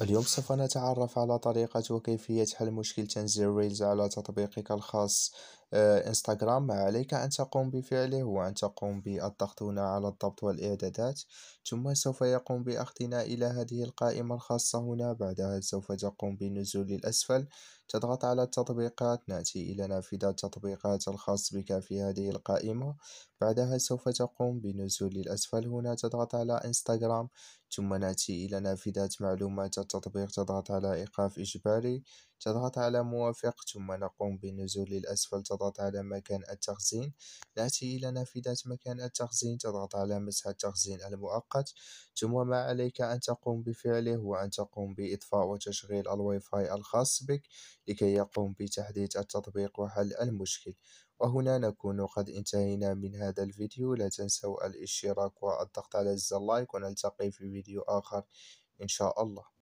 اليوم سوف نتعرف على طريقة وكيفية حل مشكل تنزيل ريلز على تطبيقك الخاص آه، انستغرام ما عليك أن تقوم بفعله هو أن تقوم بالضغط هنا على الضبط والإعدادات ثم سوف يقوم بأخذنا إلى هذه القائمة الخاصة هنا بعدها سوف تقوم بالنزول للأسفل تضغط على التطبيقات نأتي إلى نافذة التطبيقات الخاص بك في هذه القائمة بعدها سوف تقوم بالنزول للأسفل هنا تضغط على انستغرام ثم نأتي إلى نافذة معلومات التطبيق تضغط على إيقاف إجباري تضغط على موافق ثم نقوم بالنزول للأسفل تضغط على مكان التخزين نأتي إلى نافذة مكان التخزين تضغط على مسح التخزين المؤقت ثم ما عليك أن تقوم بفعله هو أن تقوم بإطفاء وتشغيل الواي فاي الخاص بك لكي يقوم بتحديث التطبيق وحل المشكل وهنا نكون قد انتهينا من هذا الفيديو لا تنسوا الاشتراك والضغط على زر اللايك ونلتقي في فيديو آخر إن شاء الله